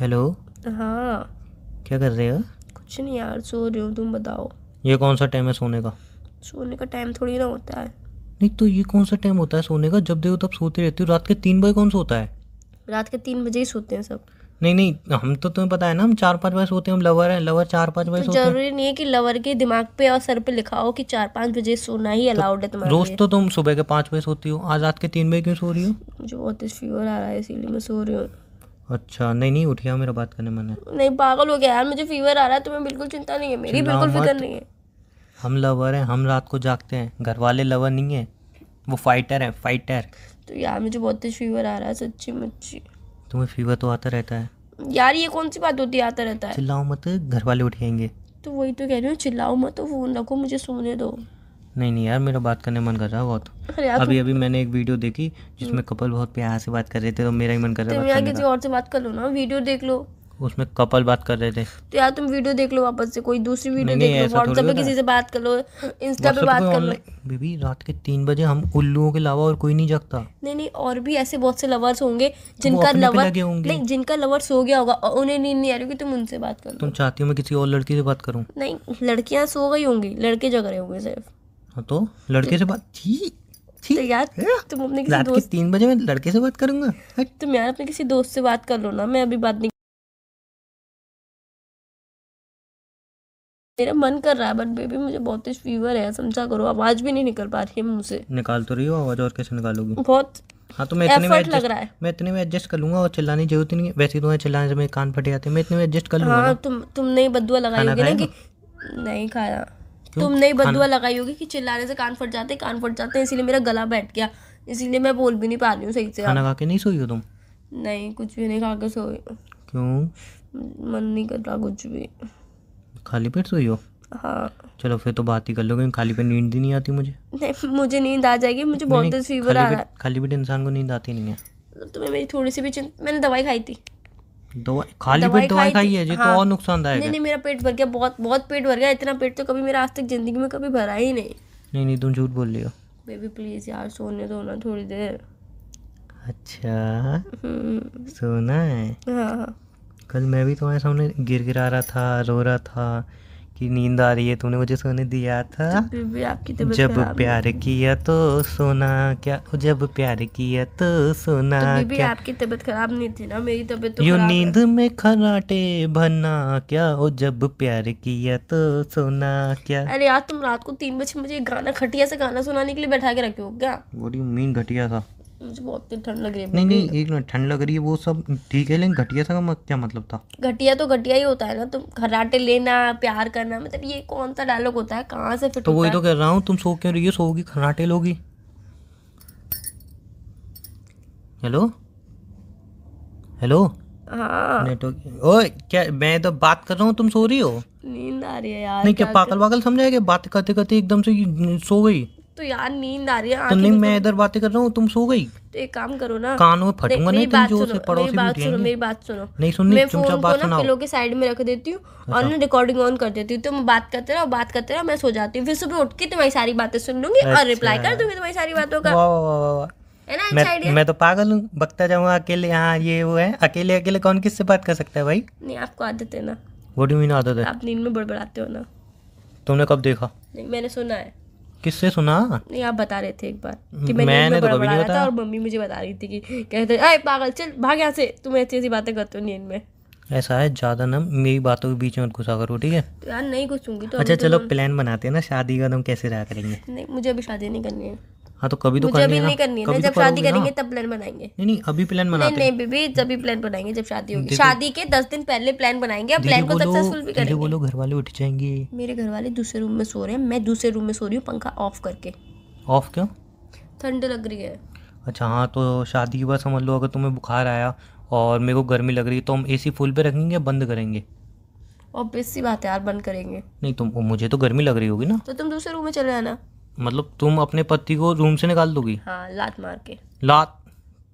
Hello हाँ क्या कर रहे हो कुछ नहीं यार सो रही हूँ तुम बताओ ये कौन सा टाइम है सोने का सोने का टाइम थोड़ी ना होता है नहीं तो ये कौन सा टाइम होता है सोने का जब देखो तब सोते रहते हो रात के तीन बजे कौन सोता है रात के तीन बजे ही सोते हैं सब नहीं नहीं हम तो तुम्हें पता है ना हम चार पाँच बजे सोते हैं हम लवर हैं लवर चार पाँच बजे तो जरूरी नहीं है कि लवर के दिमाग पे और सर पे लिखा हो कि चार पाँच बजे सोना ही अलाउड तो है तुम्हारे रोज तो तुम सुबह के पाँच बजे सोती हो आज रात के तीन बजे क्यों सो रही हो मुझे बहुत फीवर आ रहा है इसीलिए मैं सो रही हूँ अच्छा नहीं नहीं उठिया मेरा बात करने मन है नहीं पागल हो गया यार मुझे फीवर आ रहा है तुम्हें बिल्कुल चिंता नहीं है मेरी बिल्कुल फिक्र नहीं है हम लवर हैं हम रात को जागते हैं घर वाले लवर नहीं है वो फाइटर है फाइटर तो यार मुझे बहुत तेज फीवर आ रहा है सच्ची मुच्ची तुम्हें फीवर तो आता रहता है यार ये कौन सी बात होती है आता रहता है चिल्लाओ मत घर वाले उठेंगे तो वही तो कह रही हूँ चिल्लाओ मत फोन रखो मुझे सोने दो नहीं नहीं यार मेरा बात करने मन कर रहा है बहुत अभी अभी मैंने एक वीडियो देखी जिसमें कपल बहुत प्यार से बात कर रहे थे तो मेरा ही मन कर रहा है किसी और से बात कर लो ना वीडियो देख लो उसमें कपल बात कर रहे थे तो यार तुम वीडियो देख लो वापस से कोई दूसरी वीडियो देख लो व्हाट्सएप पे किसी से बात कर लो इंस्टा पे बात कर लो बेबी रात के तीन बजे हम उल्लुओं के अलावा और कोई नहीं जगता नहीं नहीं और भी ऐसे बहुत से लवर्स होंगे जिनका लवर नहीं जिनका लवर सो गया होगा और उन्हें नींद नहीं आ रही होगी तुम उनसे बात कर तुम चाहती हो मैं किसी और लड़की से बात करूँ नहीं लड़कियाँ सो गई होंगी लड़के जग रहे होंगे सिर्फ हाँ तो लड़के से बात थी थी तो यार तुम अपने किसी दोस्त तीन बजे मैं लड़के से बात करूंगा तुम यार अपने किसी दोस्त से बात कर लो ना मैं अभी बात नहीं मेरा मन कर रहा है बट बेबी मुझे बहुत फीवर है समझा करो आवाज भी नहीं निकल पा रही है मुंह से निकाल तो रही हो आवाज और कैसे निकालोगी बहुत हाँ तो मैं इतने में लग रहा है मैं इतने में एडजस्ट कर लूंगा और चिल्लाने जरूरत नहीं वैसे तो चिल्लाने से मेरे कान फटे जाते हैं मैं इतने में एडजस्ट कर लूंगा हाँ तुम तुमने बदुआ लगाई होगी ना कि नहीं खाया तुमने ही बदुआ लगाई होगी कि चिल्लाने से कान फट जाते कान फट जाते इसीलिए मेरा गला बैठ गया इसीलिए मैं बोल भी नहीं पा रही हूँ सही से खाना खा के नहीं सोई हो तुम नहीं कुछ भी नहीं खा के सोई क्यों मन नहीं कर रहा कुछ भी खाली पेट सोई हो हाँ चलो फिर तो बात ही कर लो क्योंकि खाली पेट नींद ही नहीं आती मुझे नहीं मुझे नींद आ जाएगी मुझे बहुत तेज फीवर आ रहा है खाली पेट इंसान को नींद आती नहीं है तुम्हें तो मेरी थोड़ी सी भी चिंता मैंने दवाई खाई थी दवा खाली पेट दवाई खाई है ये तो हाँ, तो और नुकसानदायक नहीं नहीं मेरा पेट भर गया बहुत बहुत पेट भर गया इतना पेट तो कभी मेरा आज तक जिंदगी में कभी भरा ही नहीं नहीं नहीं तुम झूठ बोल रही हो बेबी प्लीज़ यार सोने दो ना थोड़ी देर अच्छा हम्म। सोना है हाँ, हाँ। कल मैं भी तुम्हारे सामने गिर गिरा रहा था रो रहा था कि नींद आ रही है तूने मुझे सोने दिया था जब, आपकी जब प्यार, किया तो सोना क्या जब प्यार किया तो सोना तो क्या आपकी तबीयत खराब नहीं थी ना मेरी तबीयत तो यू नींद में खराटे भरना क्या वो जब प्यार किया तो सोना क्या अरे यार तुम रात को तीन बजे मुझे गाना घटिया से गाना सुनाने के लिए बैठा के रखे हो क्या वो मीन घटिया था मुझे बहुत ठंड लग रही है नहीं नहीं एक मिनट ठंड लग रही है वो सब ठीक है लेकिन घटिया सा मत क्या मतलब था घटिया तो घटिया ही होता है ना तुम तो खराटे लेना प्यार करना मतलब ये कौन सा डायलॉग होता है कहाँ से फिट तो वही तो कह रहा हूँ तुम सो क्यों रही हो सोगी खराटे लोगी हेलो हेलो हाँ नेटवर्क ओए क्या मैं तो बात कर रहा हूँ तुम सो रही हो नींद आ रही है यार नहीं क्या क्या पागल पागल समझाएगा बात करते करते एकदम से सो गई तो यार नींद आ रही है तो नहीं तो मैं इधर बातें कर रहा हूँ तुम सो गई तो एक काम करो ना कानों में फटूंगा नहीं तुम जो से पड़ोसी बात सुनो मेरी बात सुनो नहीं सुननी मैं फोन को ना पिलो के साइड में रख देती हूँ और अच्छा। ना रिकॉर्डिंग ऑन कर देती हूँ तुम बात करते रहो बात करते रहो मैं सो जाती हूँ फिर सुबह उठ के तुम्हारी सारी बातें सुन लूंगी और रिप्लाई अच्छा। कर दूंगी तुम्हारी सारी बातों का अच्छा मैं, मैं तो पागल हूँ बकता जाऊंगा अकेले यहाँ ये वो है अकेले अकेले कौन किससे बात कर सकता है भाई नहीं आपको आदत है ना वो डू मीन आदत है आप नींद में बड़बड़ाते हो ना तुमने कब देखा नहीं मैंने सुना है किससे सुना नहीं आप बता रहे थे एक बार कि मैंने, मैंने तो कभी नहीं बताया और मम्मी मुझे बता रही थी कि कहते अरे पागल चल भाग यहाँ से तुम ऐसी ऐसी बातें करते हो नींद में ऐसा है ज़्यादा ना मेरी बातों के बीच में घुसा करो ठीक है तो यार नहीं घुसूंगी तो अच्छा तो चलो प्लान बनाते हैं ना शादी का तुम तो कैसे रहा करेंगे नहीं मुझे अभी शादी नहीं करनी है हाँ तो कभी तो करनी है ना नहीं करनी है ना जब तो शादी करेंगे तब प्लान बनाएंगे नहीं नहीं अभी प्लान बनाते नहीं नहीं बेबी जब भी प्लान बनाएंगे जब शादी होगी शादी के दस दिन पहले प्लान बनाएंगे और प्लान को सक्सेसफुल भी करेंगे बोलो घर वाले उठ जाएंगे मेरे घर वाले दूसरे रूम में सो रहे हैं मैं दूसरे रूम में सो रही हूँ पंखा ऑफ करके ऑफ क्यों ठंड लग रही है अच्छा हाँ तो शादी के बाद समझ लो अगर तुम्हें बुखार आया और मेरे को गर्मी लग रही है तो हम एसी फुल पे रखेंगे या बंद करेंगे ऑब्वियस सी बात है यार बंद करेंगे नहीं तुम तो मुझे तो गर्मी लग रही होगी ना तो तुम दूसरे रूम में चले जाना मतलब तुम अपने पति को रूम से निकाल दोगी हाँ लात मार के लात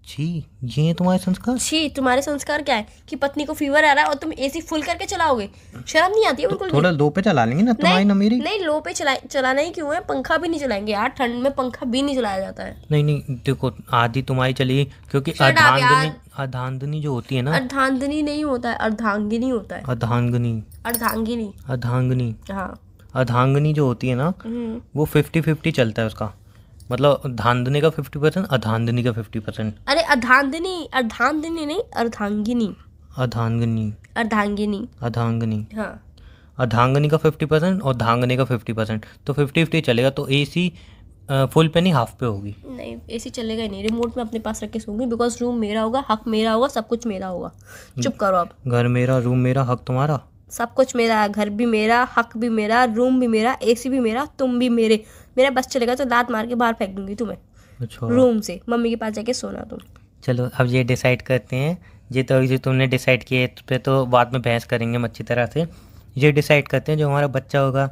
छी ये तुम्हारे संस्कार छी तुम्हारे संस्कार क्या है कि पत्नी को फीवर आ रहा है और तुम एसी फुल करके चलाओगे शर्म नहीं आती है उनको तो थोड़ा लो पे चला लेंगे ना तुम्हारी ना मेरी नहीं लो पे चला चलाना ही क्यों है पंखा भी नहीं चलाएंगे यार ठंड में पंखा भी नहीं चलाया जाता है नहीं नहीं देखो आधी तुम्हारी चली क्योंकि अर्धांगनी अर्धांगनी जो होती है ना अर्धांगनी नहीं होता है अर्धांगिनी होता है अर्धांगनी अर्धांगिनी अर्धांगनी हाँ अधांगनी जो होती है ना हम्म। वो फिफ्टी फिफ्टी चलता है उसका मतलब धांधनी का फिफ्टी परसेंट अधांधनी का फिफ्टी परसेंट अरे अधांधनी अधांधनी नहीं अर्धांगिनी अधांगनी अर्धांगिनी अधांगनी हाँ अधांगनी का फिफ्टी परसेंट और धांगने का फिफ्टी परसेंट तो फिफ्टी फिफ्टी चलेगा तो ए सी फुल पे नहीं हाफ पे होगी नहीं ए सी चलेगा ही नहीं रिमोट में अपने पास रख के सोंगी बिकॉज रूम मेरा होगा हक मेरा होगा सब कुछ मेरा होगा चुप करो आप घर मेरा रूम मेरा हक तुम्हारा सब कुछ मेरा है घर भी मेरा हक भी मेरा रूम भी मेरा एसी भी मेरा तुम भी मेरे मेरा बस चलेगा तो दांत मार के बाहर फेंक दूंगी तुम्हें रूम अच्छा। से मम्मी के पास जाके सोना तुम चलो अब ये डिसाइड करते हैं ये तो जो तुमने डिसाइड किया है तो, तो बाद में बहस करेंगे हम अच्छी तरह से ये डिसाइड करते हैं जो हमारा बच्चा होगा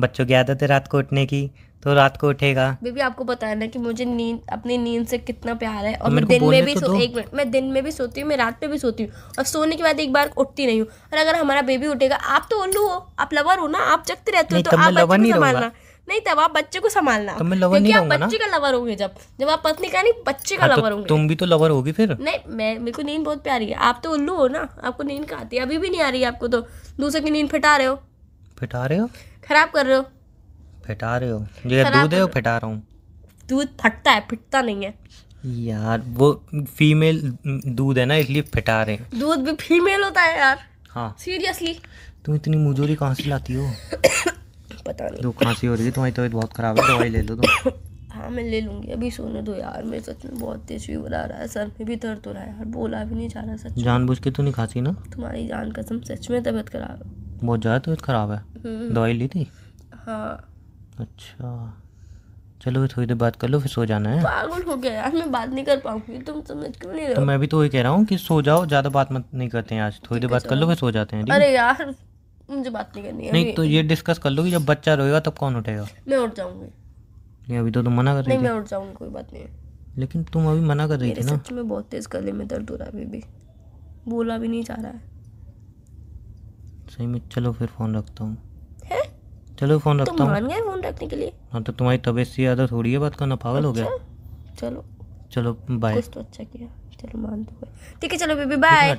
बच्चों की आदत है रात को उठने की तो रात को उठेगा बेबी आपको ना कि मुझे नींद अपनी नींद से कितना प्यार है और तो मैं दिन में भी तो एक मिनट मैं दिन में भी सोती हूँ मैं रात में भी सोती हूँ और सोने के बाद एक बार उठती नहीं हूँ और अगर हमारा बेबी उठेगा आप तो उल्लू हो आप लवर हो ना आप जगते रहते हो तो आप बच्चे को संभालना नहीं तब आप बच्चे को संभालना तो मैं लवर नहीं आप बच्चे का लवर होंगे जब जब आप पत्नी का नहीं बच्चे का लवर हाँ, तो होंगे तुम भी तो लवर होगी फिर नहीं मैं मेरे को नींद बहुत प्यारी है आप तो उल्लू हो ना आपको नींद का आती है अभी भी नहीं आ रही है आपको तो दूसरे की नींद फिटा रहे हो फिटा रहे हो खराब कर रहे हो फिटा रहे हो जो दूध है वो फिटा रहा हूँ दूध फटता है फिटता नहीं है यार वो फीमेल दूध है ना इसलिए फिटा रहे हैं दूध भी फीमेल होता है यार हाँ सीरियसली तुम इतनी मुजोरी कहाँ से लाती हो पता नहीं तो खांसी हो रही है तुम्हारी तबीयत बहुत खराब है दवाई ले लो तुम हाँ मैं ले लूँगी अभी सोने दो यार मेरे सच में बहुत तेज फीवर आ रहा है सर में भी दर्द हो रहा है यार बोला भी नहीं जा रहा सच जानबूझ के तो नहीं खांसी ना तुम्हारी जान कसम सच में तबीयत खराब है। बहुत ज़्यादा तबीयत ख़राब है हम्म। दवाई ली थी हाँ अच्छा चलो थोड़ी देर बात कर लो फिर सो जाना है पागल हो गया यार मैं बात नहीं कर पाऊंगी तुम समझ क्यों नहीं रहे तो हो तो मैं भी तो वही कह रहा हूँ कि सो जाओ ज़्यादा बात मत नहीं करते हैं आज थोड़ी देर बात कर लो फिर सो जाते हैं अरे यार मुझे बात नहीं करनी है नहीं तो ये डिस्कस कर लो कि जब बच्चा रोएगा तब कौन उठेगा मैं उठ जाऊंगी नहीं अभी तो तुम मना कर रही मैं उठ जाऊंगी कोई बात नहीं लेकिन तुम अभी मना कर रही थी ना सच में बहुत तेज़ गले में दर्द हो रहा है अभी भी बोला भी नहीं जा रहा है सही में चलो फिर फ़ोन रखता हूँ चलो फ़ोन रखता हूँ फ़ोन रखने के लिए हाँ तो तुम्हारी तबीयत से ज़्यादा थोड़ी है बात करना पागल हो गया अच्छा, चलो चलो बाय तो अच्छा किया चलो मान दो तो ठीक है चलो बेबी बाय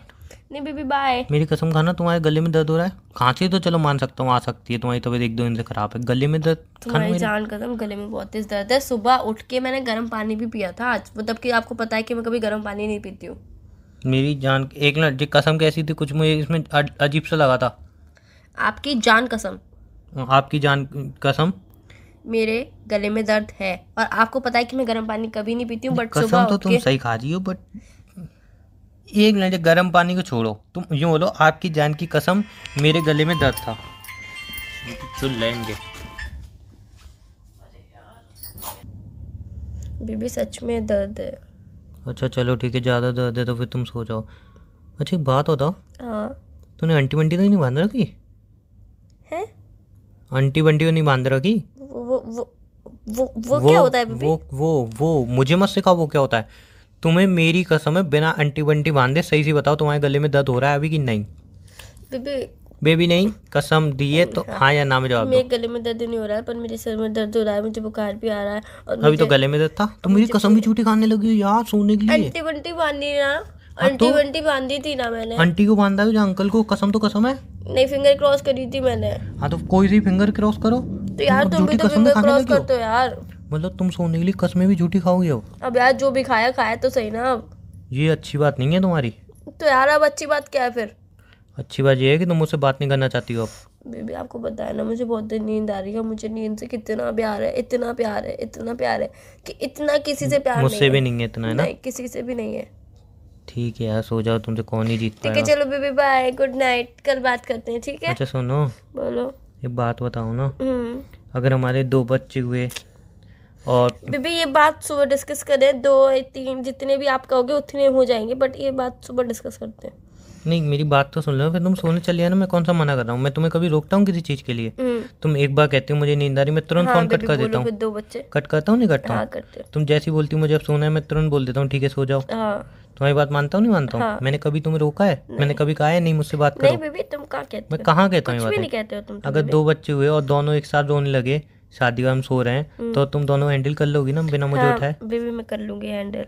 नहीं बेबी बाय मेरी कसम खाना तुम्हारे गले में दर्द हो रहा है खांसी तो चलो मान सकता हूँ आ सकती है तुम्हारी तबीयत एक दो दिन से खराब है गले में दर्द तुम्हारी जान कसम गले में बहुत तेज दर्द है सुबह उठ के मैंने गर्म पानी भी पिया था आज मतलब कि आपको पता है कि मैं कभी गर्म पानी नहीं पीती हूँ मेरी जान एक मिनट जी कसम कैसी थी कुछ मुझे इसमें अजीब सा लगा था आपकी जान कसम आपकी जान कसम मेरे गले में दर्द है और आपको पता है कि मैं गर्म पानी कभी नहीं पीती हूँ बट कसम तो तुम सही खा रही हो बट एक मिनट गर्म पानी को छोड़ो तुम यूँ बोलो आपकी जान की कसम मेरे गले में दर्द था चुन लेंगे बीबी सच में दर्द है अच्छा चलो ठीक है ज़्यादा दर्द दे तो फिर तुम सो जाओ अच्छा एक बात होता हाँ। तूने अंटी बंटी तो नहीं बांध रखी है अंटी बंटी तो नहीं बांध रखी वो वो वो वो, वो क्या होता है बीबी? वो वो वो मुझे मत सिखाओ वो क्या होता है तुम्हें मेरी कसम है बिना अंटी बंटी बांधे सही से बताओ तुम्हारे गले में दर्द हो रहा है अभी कि नहीं बेबी बेबी नहीं कसम दिए तो अच्छा। हाँ या ना में जवाब मेरे गले में दर्द नहीं हो रहा है पर मेरे सर में दर्द हो रहा है मुझे बुखार भी आ रहा है और अभी तो गले में दर्द था तो मेरी कसम भी झूठी खाने लगी यार सोने के लिए आंटी बंटी बांधी ना हाँ तो? आंटी बंटी बांधी थी ना मैंने आंटी को बांधा है अंकल को कसम तो कसम है नहीं फिंगर क्रॉस करी थी मैंने हाँ तो कोई भी फिंगर क्रॉस करो तो यार तुम तो भी तो फिंगर क्रॉस कर दो यार मतलब तुम सोने के लिए कसमें भी झूठी खाओगे अब अब यार जो भी खाया खाया तो सही ना अब ये अच्छी बात नहीं है तुम्हारी तो यार अब अच्छी बात क्या है फिर अच्छी बात यह है कि तुम मुझसे बात नहीं करना चाहती हो आप बेबी आपको बताया ना मुझे बहुत दिन नींद आ रही है मुझे नींद से कितना प्यार है इतना प्यार है इतना प्यार है कि इतना किसी से प्यार मुझसे भी नहीं है इतना है ना किसी से भी नहीं है ठीक है यार सो जाओ तुमसे कौन ही जीत ठीक है चलो बेबी बाय गुड नाइट कल बात करते हैं ठीक है अच्छा सुनो बोलो ये बात बताओ ना हम्म। अगर हमारे दो बच्चे हुए और बेबी ये बात सुबह डिस्कस करें दो तीन जितने भी आप कहोगे उतने हो जाएंगे बट ये बात सुबह डिस्कस करते हैं नहीं मेरी बात तो सुन लो फिर तुम सोने चले जाना मैं कौन सा मना कर रहा हूँ मैं तुम्हें कभी रोकता हूँ किसी चीज के लिए हम्म। तुम एक बार कहती हो मुझे नींद आ रही मैं तुरंत हाँ, फोन कट कर देता हूँ कट करता हूँ नहीं करता हूँ हाँ, तुम जैसी बोलती हूँ मुझे अब सोना है मैं तुरंत बोल देता हूँ ठीक है सो जाओ हाँ। तुम्हारी बात मानता हूँ नहीं मानता हूँ हाँ। मैंने कभी तुम्हें रोका है मैंने कभी कहा है नहीं मुझसे बात करो नहीं तुम कहते मैं कहाँ कहता हूँ तो अगर दो बच्चे हुए और दोनों एक साथ रोने लगे शादी का हम सो रहे हैं हम्म। तो तुम दोनों हैंडल कर लोगी ना बिना मुझे उठाए बेबी मैं कर लूंगी हैंडल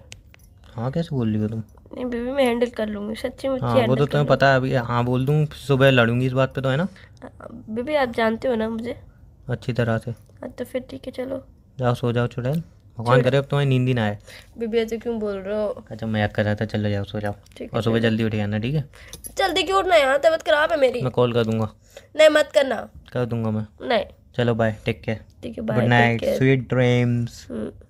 हाँ कैसे बोल रही हो तुम नहीं बेबी मैं हैंडल कर लूँगी सच्ची मुझे हाँ, वो तो तुम्हें पता है अभी हाँ बोल दूँ सुबह लड़ूंगी इस बात पे तो है ना बेबी आप जानते हो ना मुझे अच्छी तरह से हाँ तो फिर ठीक है चलो जाओ सो जाओ चुड़ैल भगवान करे अब तुम्हें नींद ही ना आए बेबी ऐसे क्यों बोल रहे हो अच्छा मैं कर रहा था चलो जाओ सो जाओ और सुबह जल्दी उठ जाना ठीक है जल्दी क्यों उठना यार तबीयत खराब है मेरी मैं कॉल कर दूंगा नहीं मत करना कर दूंगा मैं नहीं चलो बाय टेक केयर ठीक है गुड नाइट स्वीट ड्रीम्स